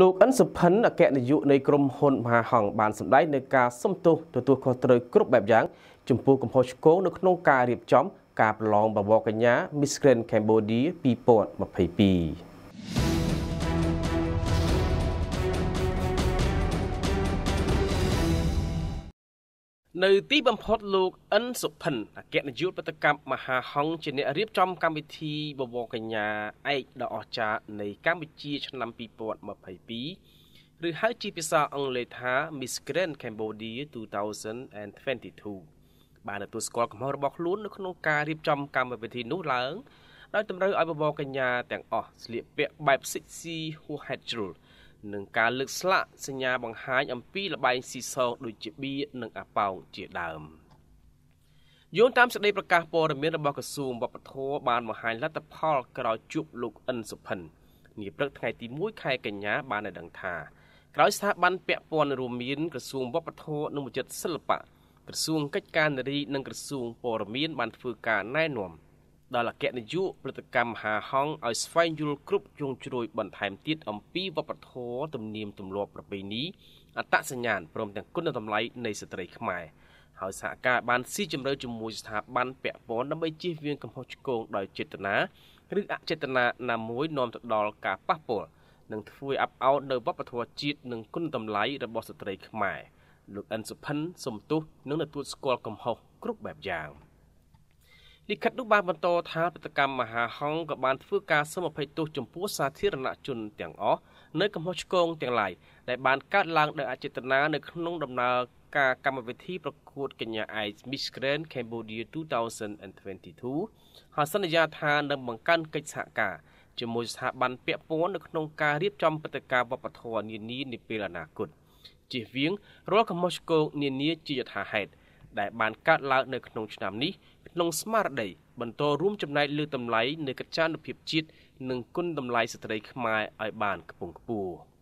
លោកអិនសុផិនអគ្គនាយកនៃក្រុមហ៊ុនមហាហង្សបានសម្ដែងនៅការសំទោសទទួលខុសត្រូវគ្រប់បែបយ៉ាង ចំពោះកំហុសឆ្គងនៅក្នុងការរៀបចំ ការប្រឡងបវរកញ្ញា Miss Grand Cambodia 2022នៅទីបំផុតលោកអិនសុភិនអគ្គនាយកបដកម្មមហាហង្សជាអ្នករៀបចំកម្មវិធីបវរកញ្ញាឯកដ៏អស្ចារ្យនៃកម្ពុជាឆ្នាំ2022ឬហៅជាភាសាអង់គ្លេសថា Miss Grand Cambodia 2022 បានទទួលស្គាល់កំហុសរបស់ខ្លួននៅក្នុងការរៀបចំកម្មវិធីនោះឡើងដោយតម្រូវឲ្យបវរកញ្ញាទាំងអស់ស្លៀកពាក់បែបសិចស៊ីហួហេតជ្រុលនិងការលើកស្លាកសញ្ញាបង្ហាញអំពីលបែងស៊ីសងដូចជាបៀនិងអាប៉ោងជាដើមយោងតាមសេចក្តីប្រកាសព័ត៌មានរបស់ក្រសួងវប្បធម៌បានបង្ហាញលទ្ធផលក្រោយជួបលោកអិនសុផិននាព្រឹកថ្ងៃទី1ខែ កញ្ញាបានដឹងថាក្រោយស្ថាប័នពាក់ព័ន្ធរួមមាន ក្រសួងវប្បធម៌និងវិចិត្រសិល្បៈក្រសួងកិច្ចការនារីនិងក្រសួងព័ត៌មាន បានធ្វើការណែនាំដល់អគ្គនាយកព្រឹត្តិកម្មមហាហង្សឲ្យស្វែងយល់គ្រប់ជ្រុងជ្រោយបន្ថែមទៀតអំពីវប្បធម៌ទំនៀមទម្លាប់ប្រពៃណីអត្តសញ្ញាណព្រមទាំងគុណតម្លៃនៃស្ត្រីខ្មែរហើយសហការបានស៊ីជម្រៅជាមួយស្ថាប័នពាក់ព័ន្ធដើម្បីជៀសវាងកំហុសឆ្គងដោយចេតនាឬអចេតនាណាមួយនាំទៅដល់ការប៉ះពាល់និងធ្វើអាប់អោននៅវប្បធម៌ជាតិនិងគុណតម្លៃរបស់ស្ត្រីខ្មែរលោកអិនសុផិនសំទុះនឹងទទួលស្គាល់កំហុសគ្រប់បែបយ៉ាង។លិខិតនោះបានបន្តថាព្រឹត្តិកម្មមហាហង្សក៏បានធ្វើការសមអភ័យទោសចំពោះសាធារណជនទាំងអស់នៅកំហុសឆ្គងទាំងឡាយដែលបានកើតឡើងដោយអចេតនានៅក្នុងដំណើរការកម្មវិធីប្រកួតកញ្ញាឯក Miss Grand Cambodia 2022ហើយសន្យាថានឹងបង្កើនកិច្ចសហការជាមួយស្ថាប័នពាក់ព័ន្ធនៅក្នុងការរៀបចំព្រឹត្តិការណ៍វប្បធម៌នានានាពេលអនាគតជិះវៀងរាល់កំហុសឆ្គងនានាជាយថាហេតុដែលបានកើតឡើងនៅក្នុងឆ្នាំនេះក្នុងស្មារតីបន្តរួមចំណែកលើតម្លៃនៃកិត្យានុភាពជាតិនិងគុណតម្លៃស្ត្រី ខ្មែរឲ្យបានខ្ពង់ខ្ពស់។